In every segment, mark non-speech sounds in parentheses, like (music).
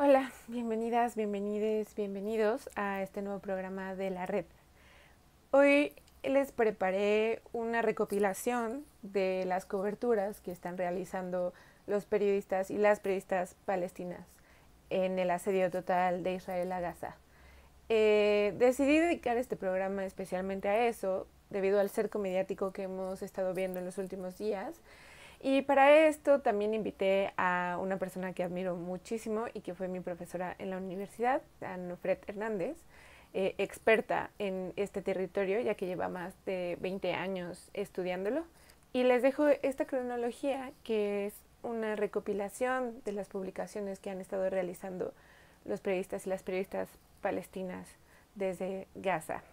Hola, bienvenidas, bienvenides, bienvenidos a este nuevo programa de la red. Hoy les preparé una recopilación de las coberturas que están realizando los periodistas y las periodistas palestinas en el asedio total de Israel a Gaza. Eh, decidí dedicar este programa especialmente a eso, debido al cerco mediático que hemos estado viendo en los últimos días y para esto también invité a una persona que admiro muchísimo y que fue mi profesora en la universidad, Anfred Hernández, eh, experta en este territorio, ya que lleva más de 20 años estudiándolo. Y les dejo esta cronología, que es una recopilación de las publicaciones que han estado realizando los periodistas y las periodistas palestinas desde Gaza.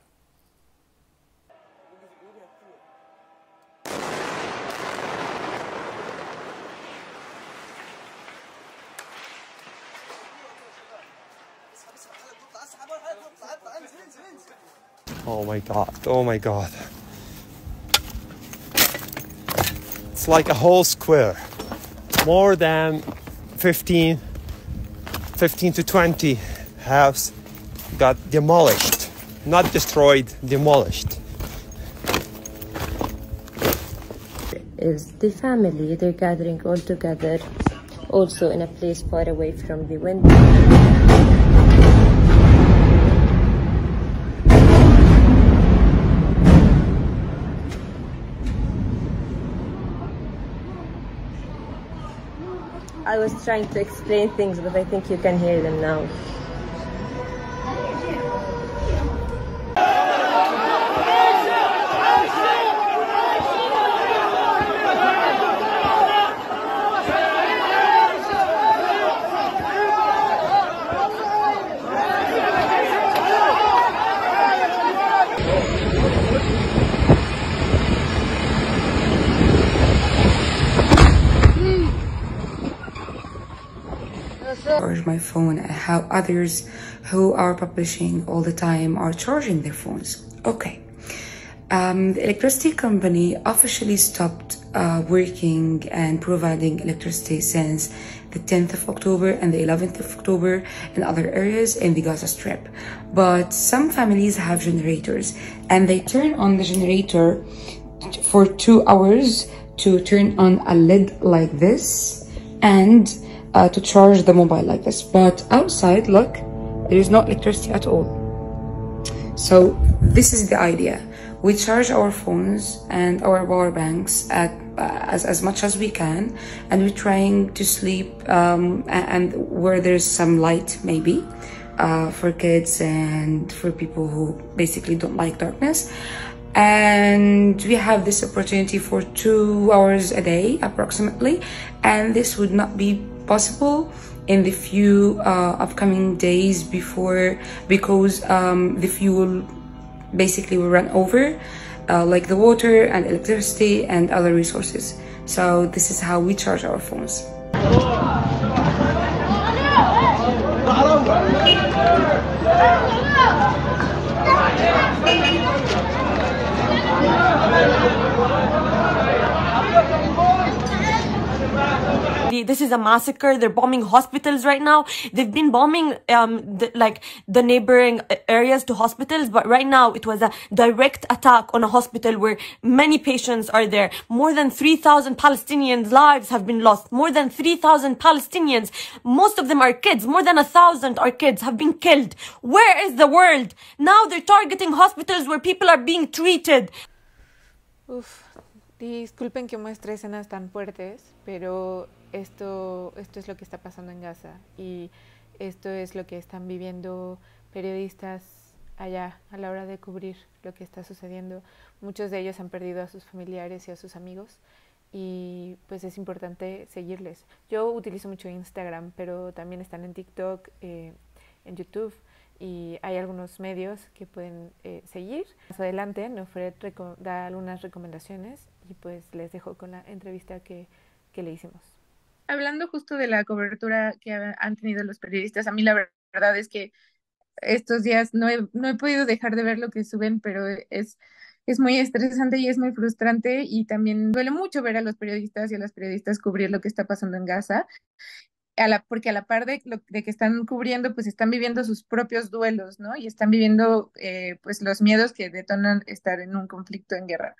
Oh my god. Oh my god. It's like a whole square. More than 15 15 to 20 houses got demolished. Not destroyed, demolished. Is the family they're gathering all together also in a place far away from the window. I was trying to explain things, but I think you can hear them now. charge my phone and how others who are publishing all the time are charging their phones. Okay. Um, the electricity company officially stopped uh, working and providing electricity since the 10th of October and the 11th of October in other areas in the Gaza Strip. But some families have generators and they turn on the generator for two hours to turn on a lid like this and uh, to charge the mobile like this but outside look there is no electricity at all so this is the idea we charge our phones and our power banks at uh, as, as much as we can and we're trying to sleep um, and where there's some light maybe uh, for kids and for people who basically don't like darkness and we have this opportunity for two hours a day approximately and this would not be possible in the few uh, upcoming days before because um, the fuel basically will run over uh, like the water and electricity and other resources so this is how we charge our phones this is a massacre. They're bombing hospitals right now. They've been bombing, um, the, like the neighboring areas to hospitals. But right now it was a direct attack on a hospital where many patients are there. More than 3,000 Palestinians' lives have been lost. More than 3,000 Palestinians. Most of them are kids. More than a thousand are kids have been killed. Where is the world? Now they're targeting hospitals where people are being treated. Oof. disculpen que muestre escenas tan fuertes, pero esto, esto es lo que está pasando en Gaza y esto es lo que están viviendo periodistas allá a la hora de cubrir lo que está sucediendo. Muchos de ellos han perdido a sus familiares y a sus amigos y pues es importante seguirles. Yo utilizo mucho Instagram, pero también están en TikTok, eh, en YouTube y hay algunos medios que pueden eh, seguir. Más adelante Nofred da algunas recomendaciones y pues les dejo con la entrevista que, que le hicimos. Hablando justo de la cobertura que han tenido los periodistas, a mí la verdad es que estos días no he, no he podido dejar de ver lo que suben, pero es, es muy estresante y es muy frustrante y también duele mucho ver a los periodistas y a las periodistas cubrir lo que está pasando en Gaza. porque a la par de, lo, de que están cubriendo, pues están viviendo sus propios duelos, ¿no? Y están viviendo, eh, pues, los miedos que detonan estar en un conflicto en guerra.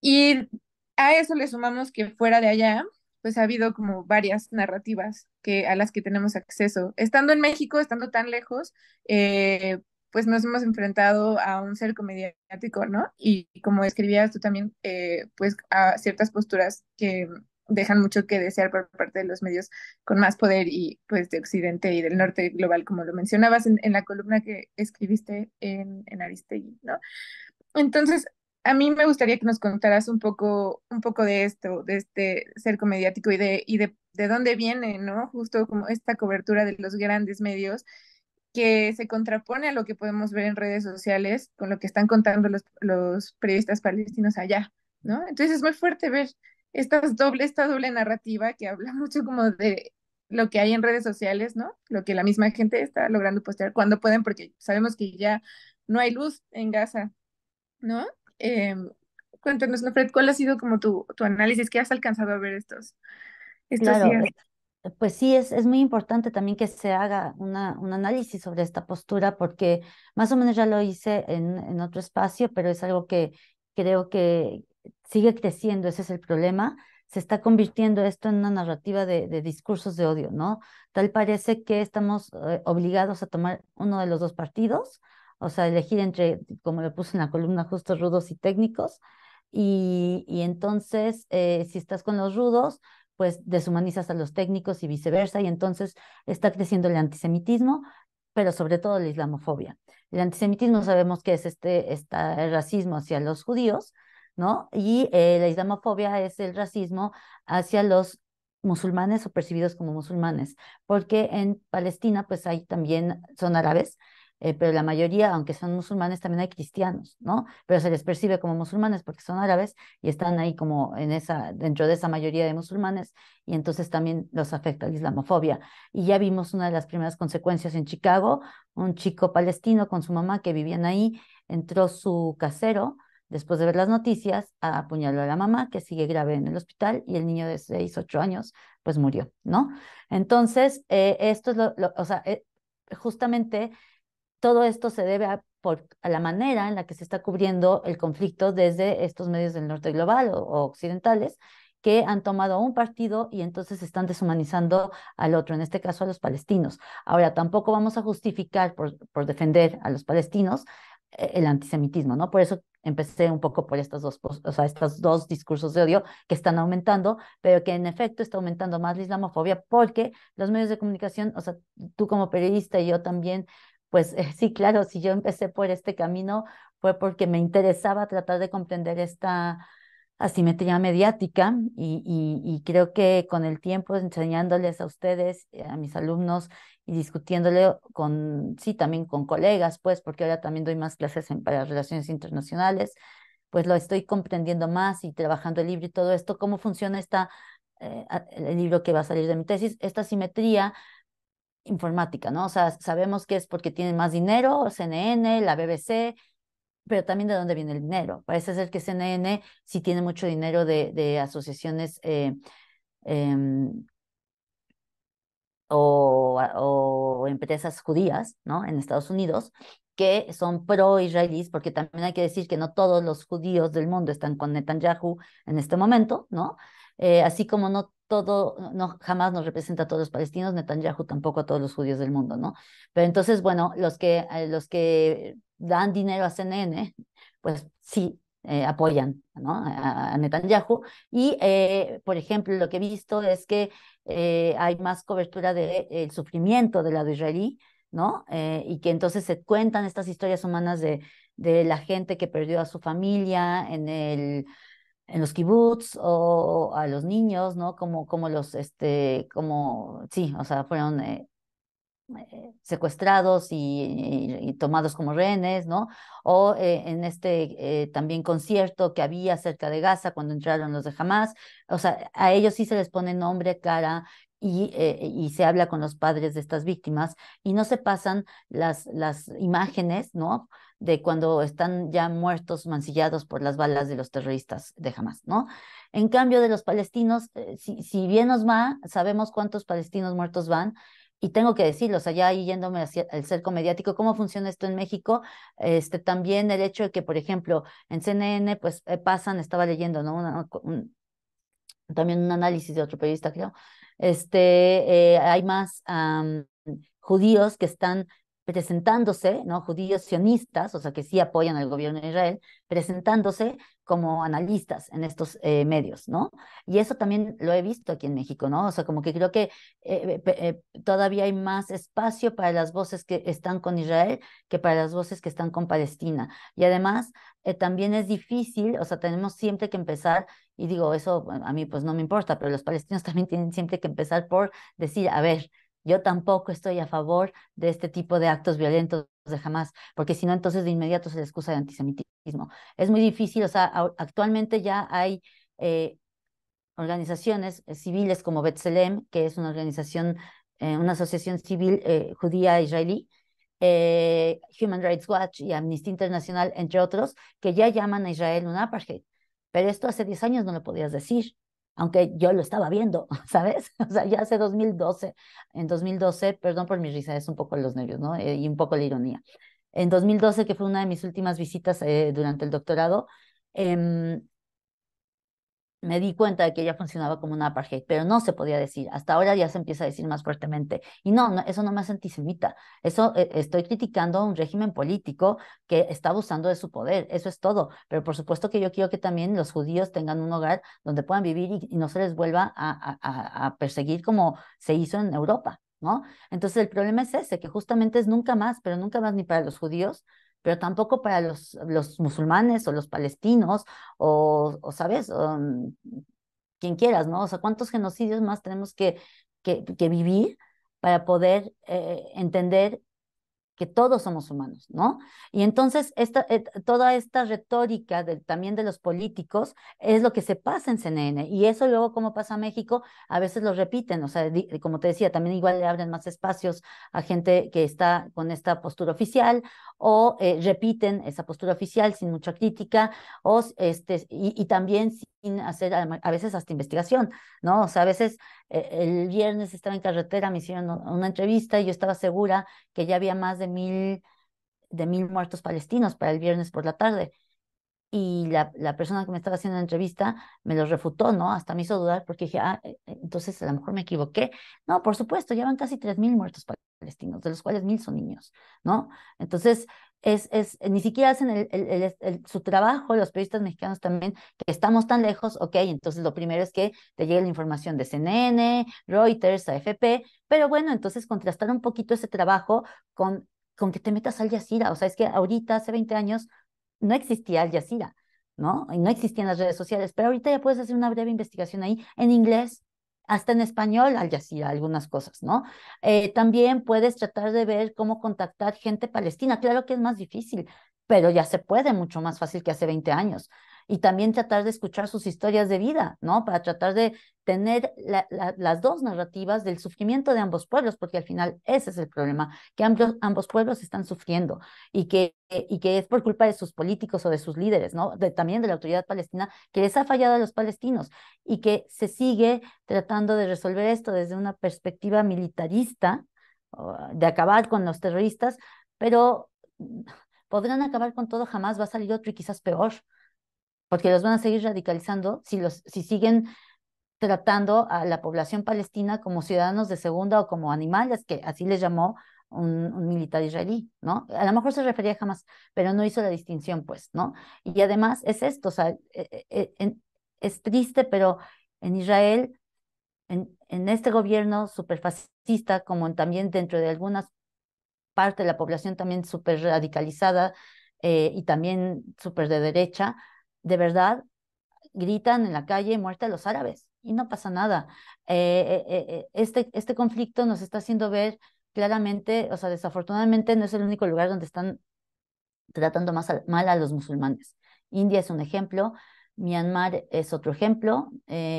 Y a eso le sumamos que fuera de allá, pues ha habido como varias narrativas que, a las que tenemos acceso. Estando en México, estando tan lejos, eh, pues nos hemos enfrentado a un cerco mediático, ¿no? Y como escribías tú también, eh, pues a ciertas posturas que dejan mucho que desear por parte de los medios con más poder y pues de Occidente y del norte global, como lo mencionabas en, la columna que escribiste en, en Aristegui, ¿no? Entonces, a mí me gustaría que nos contaras un poco, un poco de esto, de este cerco mediático y de, y de, de dónde viene, ¿no? Justo como esta cobertura de los grandes medios que se contrapone a lo que podemos ver en redes sociales con lo que están contando los, los periodistas palestinos allá, ¿no? Entonces es muy fuerte ver esta doble, esta doble narrativa que habla (laughs) mucho como de lo que hay en redes sociales, ¿no? Lo que la misma gente está logrando postear cuando pueden, porque sabemos que ya no hay luz en Gaza, ¿no? Eh, cuéntanos, Fred, ¿cuál ha sido como tu, análisis? ¿Qué has alcanzado a ver estos, días? Eh, pues sí, es, muy importante también que se haga una, un análisis sobre esta postura, porque más o menos ya lo hice en, en otro espacio, pero es algo que creo que sigue creciendo, ese es el problema. Se está convirtiendo esto en una narrativa de, discursos de odio, ¿no? Tal parece que estamos eh, obligados a tomar uno de los dos partidos o sea, elegir entre, como lo puse en la columna, justos, rudos y técnicos. Y, entonces, eh, si estás con los rudos, pues deshumanizas a los técnicos y viceversa, y entonces está creciendo el antisemitismo, pero sobre todo la islamofobia. El antisemitismo sabemos que es este, el racismo hacia los judíos, ¿no? Y eh, la islamofobia es el racismo hacia los musulmanes o percibidos como musulmanes, porque en Palestina pues hay también, son árabes, eh, pero la mayoría, aunque son musulmanes, también hay cristianos, ¿no? Pero se les percibe como musulmanes porque son árabes y están ahí como en esa, dentro de esa mayoría de musulmanes y entonces también los afecta la islamofobia. Y ya vimos una de las primeras consecuencias en Chicago, un chico palestino con su mamá que vivían ahí, entró su casero después de ver las noticias, a apuñalar a la mamá, que sigue grave en el hospital, y el niño de 6, 8 años, pues murió, ¿no? Entonces, eh, esto es lo, o sea, eh, justamente todo esto se debe a, la manera en la que se está cubriendo el conflicto desde estos medios del norte global o, occidentales que han tomado un partido y entonces están deshumanizando al otro, en este caso a los palestinos. Ahora, tampoco vamos a justificar por, por defender a los palestinos eh, el antisemitismo, ¿no? Por eso empecé un poco por estas dos, o sea, estos dos discursos de odio que están aumentando, pero que en efecto está aumentando más la islamofobia porque los medios de comunicación, o sea, tú como periodista y yo también, pues eh, sí, claro, si yo empecé por este camino fue porque me interesaba tratar de comprender esta asimetría mediática y, creo que con el tiempo enseñándoles a ustedes, eh, a mis alumnos y discutiéndole con, sí, también con colegas, pues, porque ahora también doy más clases en, para relaciones internacionales, pues lo estoy comprendiendo más y trabajando el libro y todo esto, cómo funciona esta, eh, el libro que va a salir de mi tesis, esta asimetría informática, ¿no? O sea, sabemos que es porque tienen más dinero, CNN, la BBC, pero también de dónde viene el dinero. Parece ser que CNN sí tiene mucho dinero de, asociaciones eh, em, o, empresas judías, ¿no? En Estados Unidos, que son pro-israelíes, porque también hay que decir que no todos los judíos del mundo están con Netanyahu en este momento, ¿no? Eh, así como no todo, no, jamás nos representa a todos los palestinos, Netanyahu tampoco a todos los judíos del mundo, ¿no? Pero entonces, bueno, los que, eh, los que dan dinero a CNN, pues sí, eh, apoyan ¿no? a, Netanyahu. Y, eh, por ejemplo, lo que he visto es que hay más cobertura del sufrimiento del lado israelí, ¿no? y que entonces se cuentan estas historias humanas de, de la gente que perdió a su familia en el en los kibbutz o, a los niños, ¿no? Como, como los, este, como, sí, o sea, fueron eh, eh, secuestrados y, tomados como rehenes, ¿no? O eh, en este también concierto que había cerca de Gaza cuando entraron los de Hamas, o sea, a ellos sí se les pone nombre, cara. Y, y se habla con los padres de estas víctimas y no se pasan las, las imágenes, ¿no? de cuando están ya muertos, mancillados por las balas de los terroristas de Hamas, ¿no? En cambio de los palestinos, eh, si, bien nos va, sabemos cuántos palestinos muertos van. Y tengo que decirlos, o sea, yéndome hacia el cerco mediático, cómo funciona esto en México. Este, también el hecho de que, por ejemplo, en CNN, pues eh, pasan, estaba leyendo, ¿no? también un análisis de otro periodista, creo. Este, eh, hay más judíos que están presentándose, ¿no? judíos sionistas, o sea, que sí apoyan al gobierno de Israel, presentándose como analistas en estos eh, medios, ¿no? Y eso también lo he visto aquí en México, ¿no? O sea, como que creo que eh, eh, todavía hay más espacio para las voces que están con Israel que para las voces que están con Palestina. Y además, también es difícil, o sea, tenemos siempre que empezar, y digo, eso a mí pues no me importa, pero los palestinos (laughs) también tienen siempre que empezar por decir, a ver, yo tampoco estoy a favor de este tipo de actos violentos de jamás, porque si no, entonces de inmediato se le excusa de antisemitismo. Es muy difícil, o sea, actualmente ya hay eh, organizaciones eh, civiles como Betzelem, que es una organización, eh, una asociación civil judía israelí, Human Rights Watch y Amnistía Internacional, entre otros, que ya llaman a Israel un apartheid. Pero esto hace 10 años no lo podías decir aunque yo lo estaba viendo, (laughs) ¿sabes? O sea, ya hace 2012, en 2012, perdón por mis risa, es un poco los nervios, ¿no? Eh, y un poco la ironía. En 2012, que fue una de mis últimas visitas eh, durante el doctorado, em, me di cuenta de que ella funcionaba como una apartheid, pero no se podía decir. Hasta ahora ya se empieza a decir más fuertemente. Y no, no eso no me hace antisemita. Eso eh, estoy criticando a un régimen político que está abusando de su poder. Eso es todo. Pero por supuesto que yo quiero que también los judíos tengan un hogar donde puedan vivir y, no se les vuelva a, a perseguir como se hizo en Europa, ¿no? Entonces el problema es ese, que justamente es nunca más, pero nunca más ni para los judíos, pero tampoco para los, los musulmanes o los palestinos o, ¿sabes? Mm, quien quieras, ¿no? O sea, ¿cuántos genocidios más tenemos que, que, que vivir para poder eh, entender que todos somos humanos, ¿no? Y entonces esta, eh, toda esta retórica también de los políticos es lo que se pasa en CNN y eso luego como pasa en México, a veces lo repiten, o sea, como te decía, también igual le abren más espacios a gente que está con esta postura oficial o eh, repiten esa postura oficial sin mucha crítica o este, y, y también hacer a veces hasta investigación, ¿no? O sea, a veces eh, el viernes estaba en carretera, me hicieron una entrevista y yo estaba segura que ya había más de mil, de mil muertos palestinos para el viernes por la tarde. Y la, la persona que me estaba haciendo la entrevista me lo refutó, ¿no? Hasta me hizo dudar porque dije, ah, eh, eh, entonces a lo mejor me equivoqué. No, por supuesto, ya van casi tres mil muertos palestinos, de los cuales mil son niños, ¿no? Entonces, es, es, ni siquiera hacen el, su trabajo, los periodistas mexicanos también, que estamos tan lejos, ok, entonces lo primero es que te llegue la información de CNN, Reuters, AFP, pero bueno, entonces contrastar un poquito ese trabajo con, con que te metas al Jazeera, o sea, es que ahorita, hace 20 años, no existía al Jazeera, ¿no? Y no existían las redes sociales, pero ahorita ya puedes hacer una breve investigación ahí en inglés, hasta en español, Al Jazeera, algunas cosas, ¿no? Eh, también puedes tratar de ver cómo contactar gente palestina. Claro que es más difícil, pero ya se puede mucho más fácil que hace 20 años y también tratar de escuchar sus historias de vida, ¿no? Para tratar de tener las dos narrativas del sufrimiento de ambos pueblos, porque al final ese es el problema, que ambos, ambos pueblos están sufriendo y que, y que es por culpa de sus políticos o de sus líderes, ¿no? también de la autoridad palestina, que les ha fallado a los palestinos y que se sigue tratando de resolver esto desde una perspectiva militarista, de acabar con los terroristas, pero podrán acabar con todo, jamás va a salir otro y quizás peor, porque los van a seguir radicalizando si, los, si siguen tratando a la población palestina como ciudadanos de segunda o como animales, que así les llamó un, militar israelí, ¿no? A lo mejor se refería jamás, pero no hizo la distinción, pues, ¿no? Y además es esto, o sea, e, e, es triste, pero en Israel, en, este gobierno superfascista, como también dentro de algunas partes de la población también súper radicalizada eh, y también súper de derecha, de verdad gritan en la calle muerte a los árabes y no pasa nada. Eh, eh, eh, este, este conflicto nos está haciendo ver claramente, o sea, desafortunadamente no es el único lugar donde están tratando más mal a los musulmanes. India es un ejemplo, Myanmar es otro ejemplo,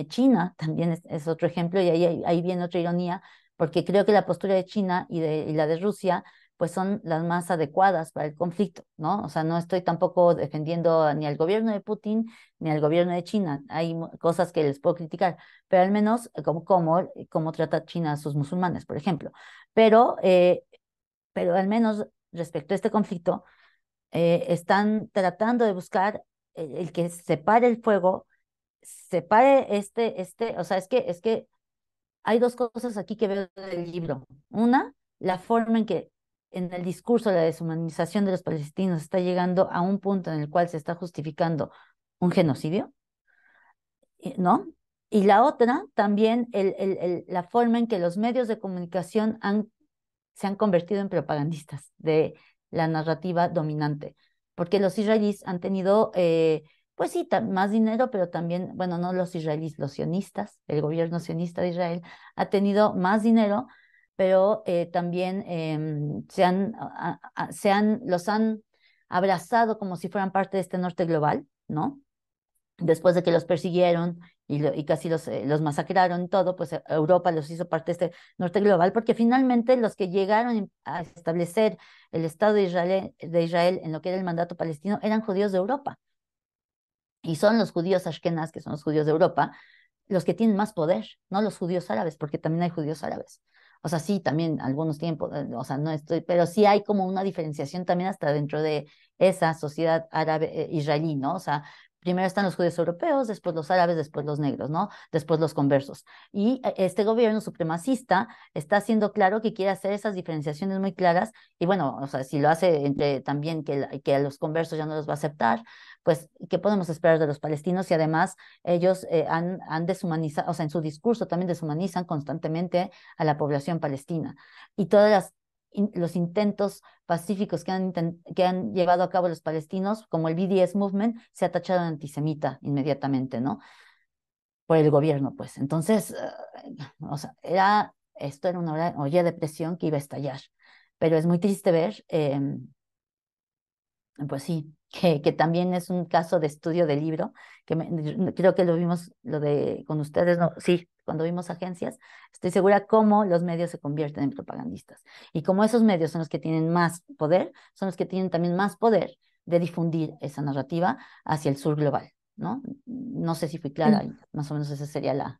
China también es, otro ejemplo, y ahí, viene otra ironía, porque creo que la postura de China y, de, y la de Rusia pues son las más adecuadas para el conflicto, ¿no? O sea, no estoy tampoco defendiendo ni al gobierno de Putin ni al gobierno de China. Hay cosas que les puedo criticar, pero al menos eh, como cómo, eh, cómo trata China a sus musulmanes, por ejemplo. Pero, eh, pero al menos respecto a este conflicto, están tratando de buscar el, el, que separe el fuego, separe este, este, o sea, es que, es que hay dos cosas aquí que veo del libro. Una, la forma en que en el discurso de la deshumanización de los palestinos está llegando a un punto en el cual se está justificando un genocidio, eh, ¿no? Y la otra, también el, el, la forma en que los medios de comunicación han, se han convertido en propagandistas de la narrativa dominante, porque los israelíes han tenido, eh, pues sí, más dinero, pero también, bueno, no los israelíes, los sionistas, el gobierno sionista de Israel ha tenido más dinero pero eh, también em, los han abrazado como si fueran parte de este norte global, ¿no? Después de que los persiguieron y, casi los, eh, los masacraron y todo, pues e, Europa los hizo parte de este norte global, porque finalmente los que llegaron a establecer el Estado de Israel, de Israel en lo que era el mandato palestino eran judíos de Europa. Y son los judíos ashkenaz, que son los judíos de Europa, los que tienen más poder, no los judíos árabes, porque también hay judíos árabes o sea, sí, también algunos tiempos, eh, o sea, no estoy, pero sí hay como una diferenciación también hasta dentro de esa sociedad árabe eh, israelí, ¿no? O sea, primero están los judíos europeos, después los árabes, después los negros, ¿no? Después los conversos. Y eh, este gobierno supremacista está haciendo claro que quiere hacer esas diferenciaciones muy claras y bueno, o sea, si lo hace entre también que, que a los conversos ya no los va a aceptar, pues, ¿qué podemos esperar de los palestinos? Y además ellos eh, han, han, deshumanizado, o sea, en su discurso también deshumanizan constantemente a la población palestina. Y todas las los intentos pacíficos que han, que han llevado a cabo los palestinos, como el BDS Movement, se ha tachado antisemita inmediatamente, ¿no? Por el gobierno, pues. Entonces, eh, o sea, era, esto era una olla de presión que iba a estallar. Pero es muy triste ver, em, pues sí, que, que, también es un caso de estudio de libro, que creo que lo vimos lo de con ustedes, no, sí, cuando vimos agencias, estoy segura cómo los medios se convierten en propagandistas. Y como esos medios son los que tienen más poder, son los que tienen también más poder de difundir esa narrativa hacia el sur global, ¿no? No sé si fui clara, mm. más o menos ese sería la,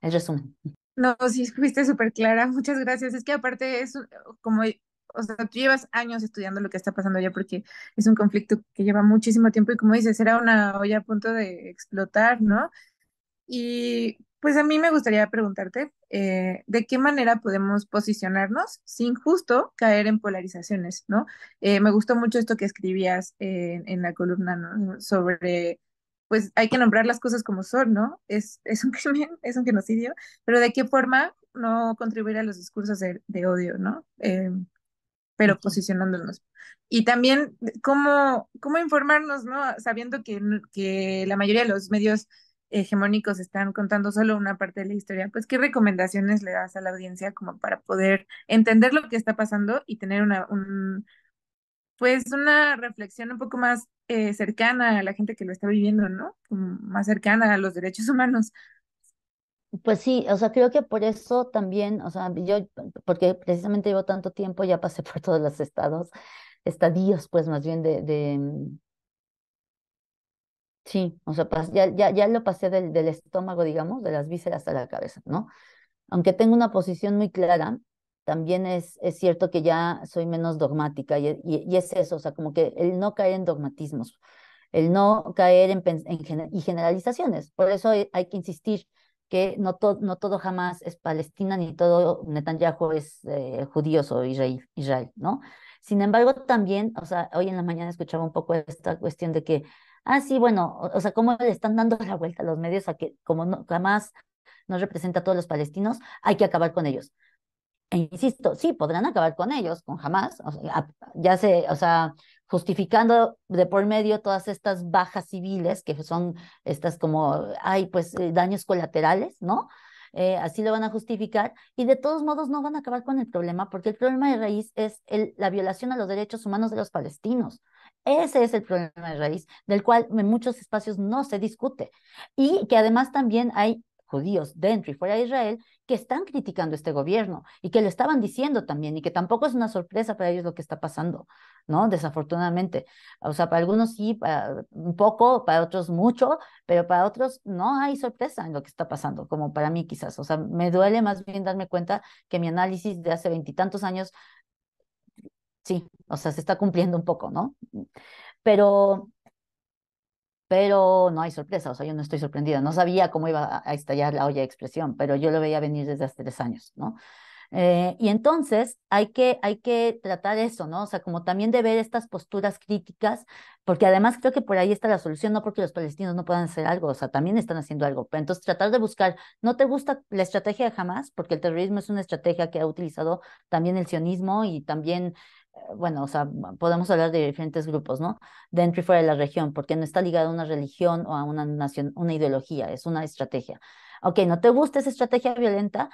el resumen. No, sí, fuiste súper clara, muchas gracias. Es que aparte es, como o sea, tú llevas años estudiando lo que está pasando allá porque es un conflicto que lleva muchísimo tiempo y como dices, era una olla a punto de explotar, ¿no? Y pues a mí me gustaría preguntarte, eh, ¿de qué manera podemos posicionarnos sin justo caer en polarizaciones, ¿no? Eh, me gustó mucho esto que escribías en, la columna, ¿no? Sobre pues hay que nombrar las cosas como son, ¿no? Es, es un (laughs) es un genocidio, pero ¿de qué forma no contribuir a los discursos de, odio, ¿no? Eh, pero posicionándonos. Y también cómo, cómo informarnos, ¿no? Sabiendo que, que la mayoría de los medios hegemónicos están contando solo una parte de la historia, pues qué recomendaciones le das a la audiencia como para poder entender lo que está pasando y tener una, un, pues una reflexión un poco más eh, cercana a la gente que lo está viviendo, ¿no? más cercana a los derechos humanos. Pues sí, o sea, creo que por eso también, o sea, yo, porque precisamente llevo tanto tiempo, ya pasé (laughs) por todos los estados, estadios, pues más bien de, mm, sí, o sea, ya, lo pasé del, del estómago, digamos, de las vísceras a la cabeza, ¿no? Aunque tengo una posición muy clara, también es, es cierto que ya soy menos dogmática y, es eso, o sea, como que el no caer en dogmatismos, el no caer en, en, y generalizaciones. Por eso hay que insistir que no, no todo jamás es Palestina, ni todo Netanyahu es eh, judío o Israel, ¿no? Sin embargo, también, o sea, hoy en la mañana escuchaba un poco esta cuestión de que, ah, sí, bueno, o, sea, cómo le están dando (laughs) la vuelta a los medios a que como jamás no representa a todos los palestinos, hay que acabar con ellos. E insisto, sí, podrán acabar con ellos, con jamás, ya sé, o sea, justificando de por medio todas estas bajas civiles, que son estas como, hay pues eh, daños colaterales, ¿no? Eh, así lo van a justificar y de todos modos no van a acabar con el problema porque el problema de raíz es la violación a los derechos humanos de los palestinos. Ese es el problema de raíz del cual en muchos espacios no se discute y que además también hay judíos dentro y fuera de Israel que están criticando este gobierno y que lo estaban diciendo también y que tampoco es una sorpresa para ellos lo que está pasando, ¿no? Desafortunadamente. O sea, para algunos sí, un poco, para otros mucho, pero para otros no hay sorpresa en lo que está pasando, como para mí quizás. O sea, me duele más bien darme cuenta que mi análisis de hace veintitantos años, sí, o sea, se está cumpliendo un poco, ¿no? Pero pero no hay sorpresa, o sea, yo no estoy sorprendida, no sabía cómo iba a estallar la olla de expresión, pero yo lo veía venir desde hace tres años, ¿no? Eh, y entonces hay que, hay que tratar eso, ¿no? O sea, como también de ver estas posturas críticas, porque además creo que por ahí está la solución, no porque los palestinos no puedan hacer algo, o sea, también están haciendo algo, pero entonces tratar de buscar, no te gusta la estrategia jamás? porque el terrorismo es una estrategia que ha utilizado también el sionismo y también bueno, o sea, podemos hablar de diferentes grupos, ¿no? Dentro y fuera de la región, porque no está ligado a una religión o a una nación, una ideología, es una estrategia. Ok, no te gusta esa estrategia violenta,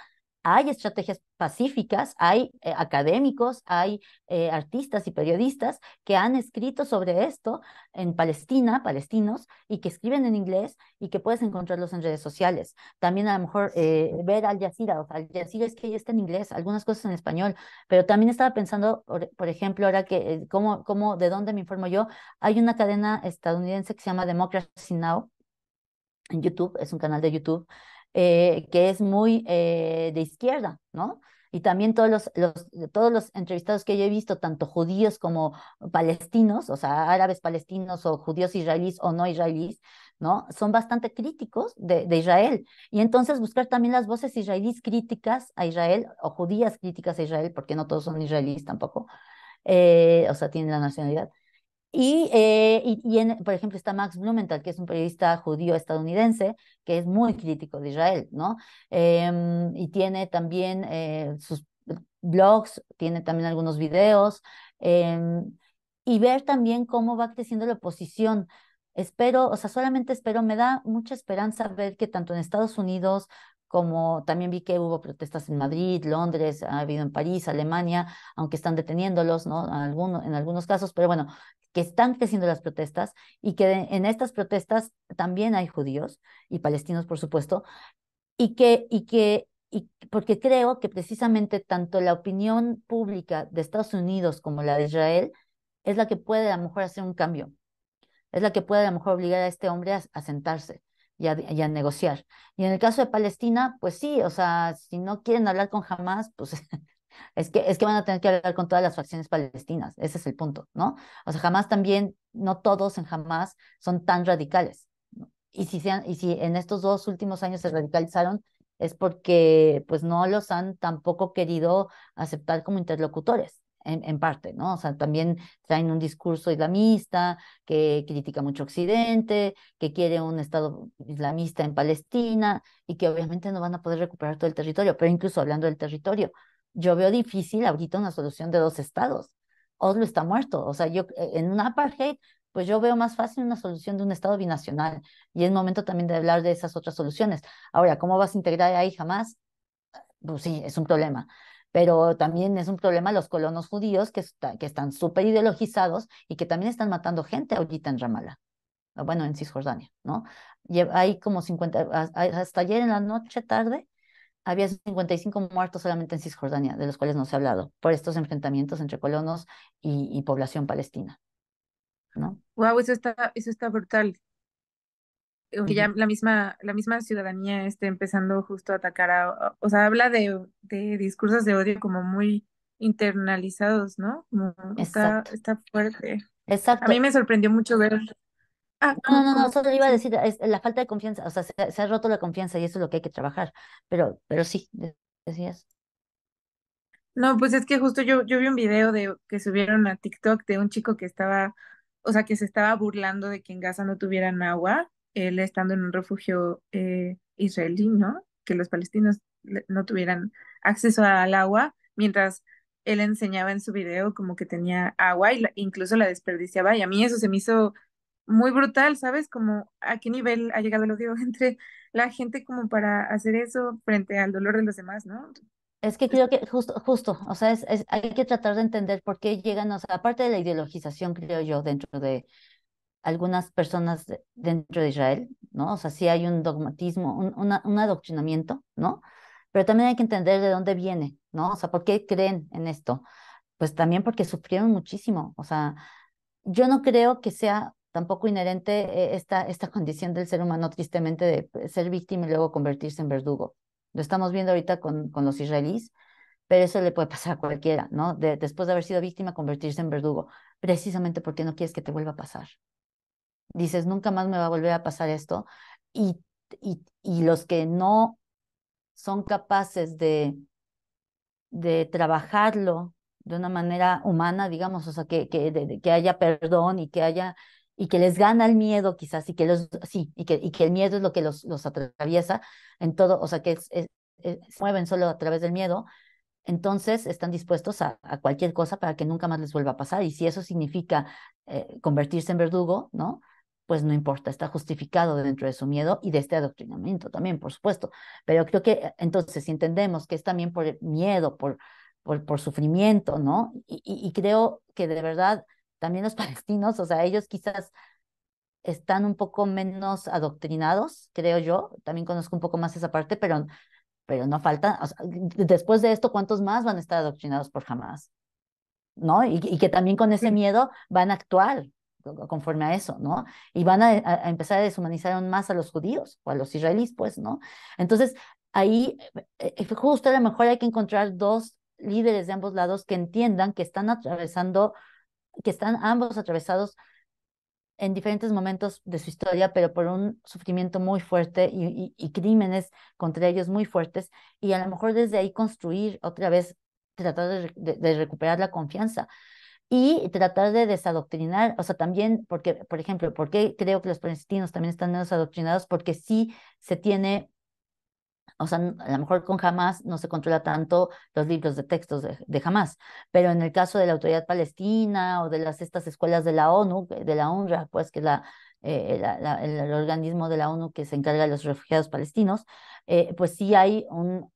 hay estrategias pacíficas, hay eh, académicos, hay eh, artistas y periodistas que han escrito sobre esto en Palestina, palestinos, y que escriben en inglés y que puedes encontrarlos en redes sociales. También a lo mejor eh, ver Al Jazeera, o sea, Al Jazeera es que ya está en inglés, algunas cosas en español, pero también estaba pensando, por ejemplo, ahora que, ¿cómo, cómo, ¿de dónde me informo yo? Hay una cadena estadounidense que se llama Democracy Now! en YouTube, es un canal de YouTube eh, que es muy eh, de izquierda, ¿no? Y también todos los, los, todos los entrevistados que yo he visto, tanto judíos como palestinos, o sea, árabes palestinos o judíos israelíes o no israelíes, ¿no? Son bastante críticos de, Israel. Y entonces buscar también las voces israelíes críticas a Israel o judías críticas a Israel, porque no todos son israelíes tampoco, eh, o sea, tienen la nacionalidad. Y, eh, por ejemplo, está Max Blumenthal, que es un periodista judío estadounidense, que es muy crítico de Israel, ¿no? Em, y tiene también eh, sus blogs, tiene también algunos videos, em, y ver también cómo va creciendo la oposición. Espero, o sea, solamente espero, me da mucha esperanza ver que tanto en Estados Unidos como también vi que hubo protestas en Madrid, Londres, ha habido en París, Alemania, aunque están deteniéndolos, ¿no? en algunos casos, pero bueno, que están creciendo las protestas y que en estas protestas también hay judíos y palestinos, por supuesto, y que, y que y porque creo que precisamente tanto la opinión pública de Estados Unidos como la de Israel es la que puede a lo mejor hacer un cambio, es la que puede a lo mejor obligar a este hombre a, sentarse y a, y a, negociar. Y en el caso de Palestina, pues sí, o sea, si no quieren hablar con Hamas, pues (laughs) Es que, es que van a tener que hablar con todas las facciones palestinas, ese es el punto, ¿no? O sea, jamás también, no todos en jamás son tan radicales. Y si, sean, y si en estos dos últimos años se radicalizaron, es porque pues no los han tampoco querido aceptar como interlocutores. En, en, parte, ¿no? O sea, también traen un discurso islamista que critica mucho Occidente, que quiere un Estado islamista en Palestina y que obviamente no van a poder recuperar todo el territorio, pero incluso hablando del territorio, yo veo difícil ahorita una solución de dos estados. Oslo está muerto. O sea, yo eh, en un apartheid, pues yo veo más fácil una solución de un estado binacional. Y es momento también de hablar de esas otras soluciones. Ahora, ¿cómo vas a integrar ahí jamás? Pues sí, es un problema. Pero también es un problema los colonos judíos que, que están súper ideologizados y que también están matando gente ahorita en Ramallah. Bueno, en Cisjordania, ¿no? Hay como 50, hasta ayer en la noche tarde, había 55 muertos solamente en Cisjordania, de los cuales no se ha hablado, por estos enfrentamientos entre colonos y, población palestina. ¿no? Wow, eso está, eso está brutal. Aunque ya la misma, la misma ciudadanía esté empezando justo a atacar a, o sea, habla de, de discursos de odio como muy internalizados, ¿no? está, está fuerte. Exacto. A mí me sorprendió mucho ver Ah, no, no, no, solo iba a decir, es la falta de confianza, o sea, se, ha roto la confianza y eso es lo que hay que trabajar, pero, pero sí, decías. No, pues es que justo yo, yo vi un video de que subieron a TikTok de un chico que estaba, o sea, que se estaba burlando de que en Gaza no tuvieran agua, él estando en un refugio eh, israelí, ¿no? Que los palestinos no tuvieran acceso al agua, mientras él enseñaba en su video como que tenía agua e incluso la desperdiciaba y a mí eso se me hizo muy brutal, ¿sabes? Como a qué nivel ha llegado el odio (laughs) entre la gente como para hacer eso frente al dolor de los demás, ¿no? Es que pues creo que justo, justo, o sea, es, hay que tratar de entender por qué llegan, o sea, aparte de la ideologización, creo yo, dentro de algunas personas dentro de Israel, ¿no? O sea, sí hay un dogmatismo, un, un adoctrinamiento, ¿no? Pero también hay que entender de dónde viene, ¿no? O sea, ¿por qué creen en esto? Pues también porque sufrieron muchísimo, o sea, yo no creo que sea tampoco inherente eh, esta, esta (laughs) condición del ser humano tristemente de eh, ser víctima y luego convertirse en verdugo. Lo estamos viendo ahorita con, con los israelíes, pero eso le puede pasar a cualquiera, ¿no? De, después de haber sido víctima, convertirse en verdugo, precisamente porque no quieres que te vuelva a pasar. Dices, nunca más me va a volver a pasar esto. Y, y, y los que no son capaces de, de trabajarlo de una manera humana, digamos, o sea, que, que, que haya perdón y que haya y que les gana el miedo quizás y que los sí y que, y que el miedo es lo que los, los atraviesa en todo o sea que eh, se mueven solo a través del miedo entonces están dispuestos a, cualquier cosa para que nunca más les vuelva a pasar y si eso significa eh, convertirse en verdugo no pues no importa está justificado dentro de su miedo y de este adoctrinamiento también por supuesto pero creo que eh, entonces si entendemos que es también por miedo por por, por sufrimiento no y creo que de verdad también los (laughs) palestinos, o sea, ellos quizás están un poco menos adoctrinados, creo yo, también conozco un poco más esa parte, pero, pero no falta, después de esto, ¿cuántos más van a estar adoctrinados por jamás? ¿No? Y, que también con ese miedo van a actuar conforme a eso, ¿no? Y van a, a, empezar a deshumanizar aún más a los judíos o a los israelíes, pues, ¿no? Entonces, ahí eh, eh, justo a lo mejor hay que encontrar dos líderes de ambos lados que entiendan que están atravesando que están ambos atravesados en diferentes momentos de su historia, pero por un sufrimiento muy fuerte y, crímenes contra ellos muy fuertes, y a lo mejor desde ahí construir otra vez, tratar de, recuperar la confianza y tratar de desadoctrinar, o sea, también, porque, por ejemplo, porque creo que los palestinos también están menos adoctrinados? Porque sí se tiene o sea, a lo mejor con Hamas no se controla tanto los libros de textos de, de Hamas, pero en el caso de la autoridad palestina o de estas escuelas de la ONU, de la UNRWA, pues que es eh, el organismo de la ONU que se encarga de los refugiados palestinos, eh, pues sí hay un,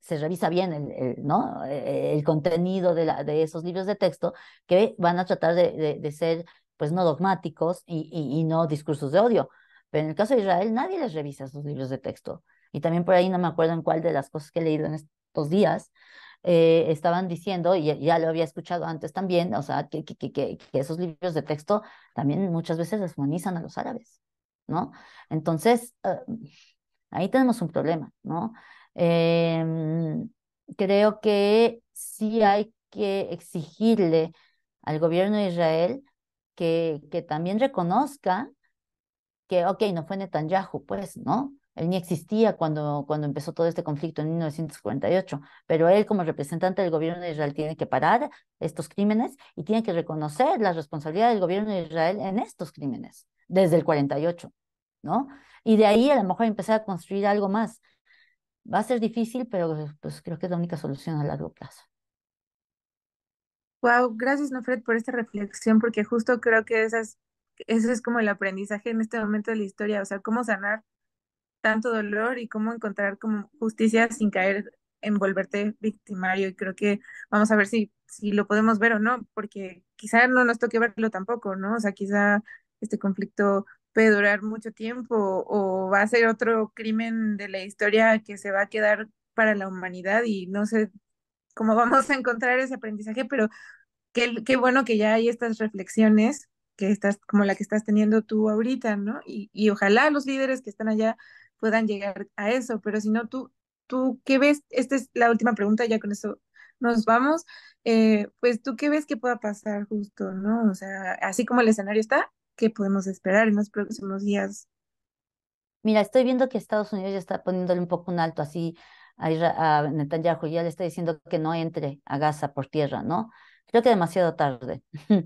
se revisa bien e, el, contenido de, la, esos libros de texto que van a tratar de, ser pues no dogmáticos y no discursos de odio, pero en el caso de Israel nadie les revisa sus libros de texto. Y también por ahí no me acuerdo en cuál de las cosas que he leído en estos días, eh, estaban diciendo, y ya lo había escuchado antes también, o sea, que, que, esos libros de texto también muchas veces deshumanizan a los árabes, ¿no? Entonces, ah, ahí tenemos un problema, ¿no? Em, creo que sí hay que exigirle al gobierno de Israel que, que también reconozca que, ok, no fue Netanyahu, pues, ¿no? Él ni existía cuando, cuando empezó todo este conflicto en 1948, pero él como representante del gobierno de Israel tiene que parar estos crímenes y tiene que reconocer la responsabilidad del gobierno de Israel en estos crímenes desde el 48, ¿no? Y de ahí a lo mejor empezar a construir algo más. Va a ser difícil, pero pues creo que es la única solución a largo plazo. Wow, gracias, Nofred, por esta reflexión, porque justo creo que esas eso es como el aprendizaje en este momento de la historia, o sea, cómo sanar tanto dolor y cómo encontrar como justicia sin caer en volverte victimario. Y creo que vamos a ver si, si lo podemos ver o no, porque quizá no nos toque verlo tampoco, ¿no? O sea, quizá este conflicto puede durar mucho tiempo o va a ser otro crimen de la historia que se va a quedar para la humanidad y no sé cómo (laughs) vamos a encontrar ese aprendizaje, pero qué bueno que ya hay estas reflexiones que estás, como la que estás teniendo tú ahorita, ¿no? Y, y, ojalá los líderes que están allá puedan llegar a eso, pero si no, tú, tú, ¿qué ves? Esta es la última pregunta, ya con eso nos vamos. Eh, pues tú, ¿qué ves que pueda pasar justo, ¿no? O sea, así como el escenario está, ¿qué podemos esperar en los próximos días? Mira, estoy viendo que Estados Unidos ya está poniéndole un poco un alto así a, a Netanyahu, ya le está diciendo que no entre a Gaza por tierra, ¿no? Creo que demasiado tarde. (laughs)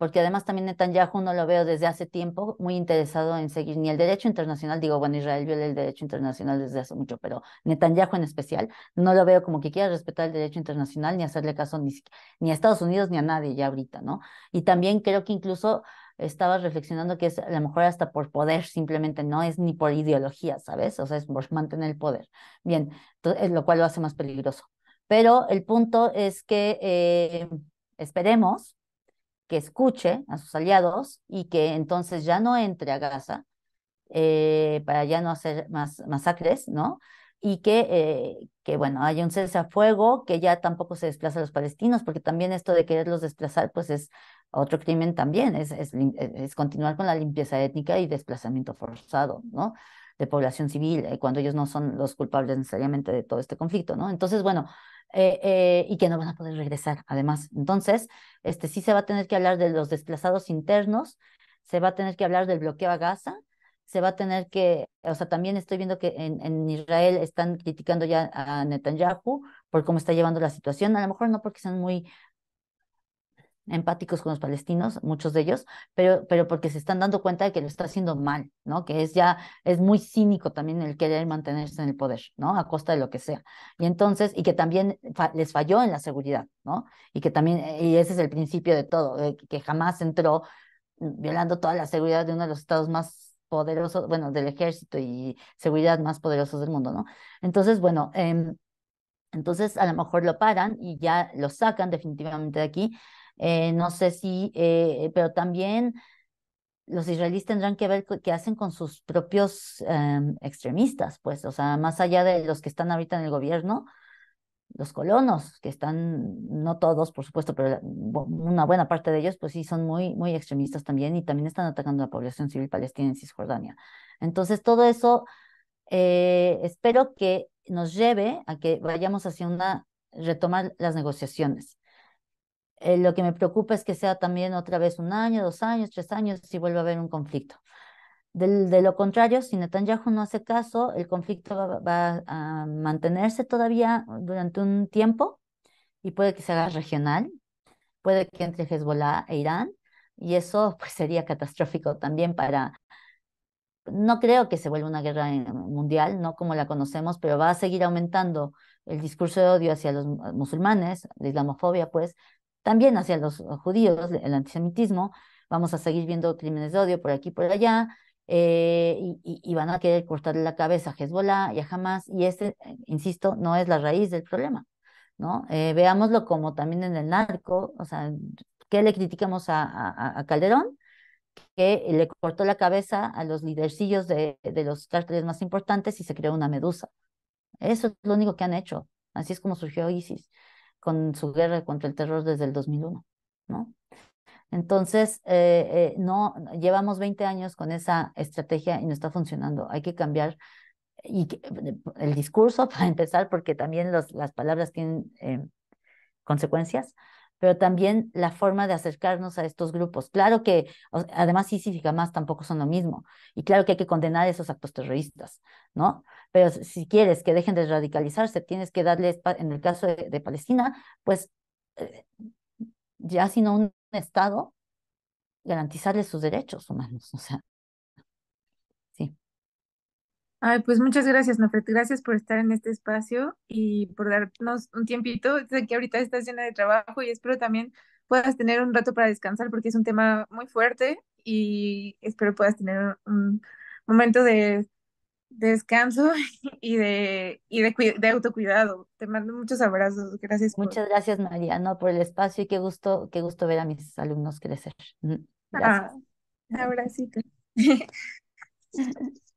porque además también Netanyahu no lo veo desde hace tiempo muy interesado en seguir ni el derecho internacional, digo, bueno, Israel viola el derecho internacional desde hace mucho, pero Netanyahu en especial, no lo veo como que quiera respetar el derecho internacional ni hacerle caso ni, a Estados Unidos ni a nadie ya ahorita, ¿no? Y también creo que incluso estaba reflexionando que es a lo mejor hasta por poder, simplemente no es ni por ideología, ¿sabes? O sea, es por mantener el poder. Bien, eh, lo cual lo hace más peligroso. Pero el punto es que eh, esperemos que escuche a sus aliados y que entonces ya no entre a Gaza eh, para ya no hacer más masacres, ¿no? Y que, eh, que, bueno, haya un cese a fuego, que ya tampoco se desplaza a los palestinos, porque también esto de quererlos desplazar, pues es otro crimen también, es, es, e-, continuar con la limpieza étnica y desplazamiento forzado, ¿no? de población civil, eh, cuando ellos no son los culpables necesariamente de todo este conflicto, ¿no? Entonces, bueno, eh, eh, y que no van a poder regresar, además. Entonces, este, sí se va a tener que hablar de los desplazados internos, se va a tener que hablar del bloqueo a Gaza, se va a tener que, o sea, también estoy viendo que en, en Israel están criticando ya a Netanyahu por cómo está llevando la situación, a lo mejor no porque sean muy empáticos con los palestinos, muchos de ellos, pero, pero porque se están dando cuenta de que lo está haciendo mal, ¿no? Que es ya, es muy cínico también el querer mantenerse en el poder, ¿no? A costa de lo que sea. Y entonces, y que también les falló en la seguridad, ¿no? Y que también, y ese es el principio de todo, que jamás entró violando toda la seguridad de uno de los estados más poderosos, bueno, del ejército y seguridad más poderosos del mundo, ¿no? Entonces, bueno, em, entonces a lo mejor lo paran y ya lo sacan definitivamente de aquí, eh, no sé si, eh, pero también los israelíes tendrán que ver qué hacen con sus propios em, extremistas, pues, o sea, más allá de los que están ahorita en el gobierno, los colonos, que están, no todos, por supuesto, pero una buena parte de ellos, pues sí, son muy, muy extremistas también y también están atacando a la población civil palestina en Cisjordania. Entonces, todo eso eh, espero que nos lleve a que vayamos hacia una, retomar las negociaciones. Eh, lo que me preocupa es que sea también otra vez un año, dos años, tres años, si vuelve a haber un conflicto. De, lo contrario, si Netanyahu no hace caso, el conflicto va, a mantenerse todavía durante un tiempo y puede que se haga regional, puede que entre Hezbollah e Irán, y eso pues, sería catastrófico también para... No creo que se vuelva una guerra eh, mundial, no como la conocemos, pero va a seguir aumentando el discurso de odio hacia los eh, musulmanes, la islamofobia, pues, también hacia los eh, judíos, el antisemitismo, vamos a seguir viendo crímenes de odio por aquí y por allá, eh, y, van a querer cortarle la cabeza a Hezbollah y a Hamas, y este, eh, insisto, no es la raíz del problema, ¿no? veámoslo como también en el narco, o sea, ¿qué le criticamos a, Calderón? Que le cortó la cabeza a los lidercillos de, de los cárteles más importantes y se creó una medusa. Eso es lo único que han hecho. Así es como surgió ISIS con su guerra contra el terror desde el 2001, Entonces, eh, eh, no, llevamos 20 años con esa estrategia y no está funcionando. Hay que cambiar eh, el discurso (laughs) para empezar, porque también las palabras tienen consecuencias, pero también la forma de acercarnos a estos grupos. Claro que, además, sí, sí, jamás, tampoco son lo mismo, y claro que hay que condenar esos actos terroristas, ¿no? Pero si quieres que dejen de radicalizarse, tienes que darles, en el caso de, Palestina, pues eh, ya ya sino un Estado, garantizarles sus derechos humanos, o sea. Sí. Ay, pues muchas gracias, Nofet, Gracias por estar en este espacio y por darnos un tiempito. Sé que ahorita estás llena de trabajo y espero también puedas tener un rato para descansar porque es un tema muy fuerte y espero puedas tener un momento de descanso (laughs) y de, y de, autocuidado. Te mando muchos abrazos. Gracias. Muchas gracias, María, por el espacio y qué gusto, qué gusto ver a mis alumnos crecer. Mm, ah, gracias. un abracito. (laughs)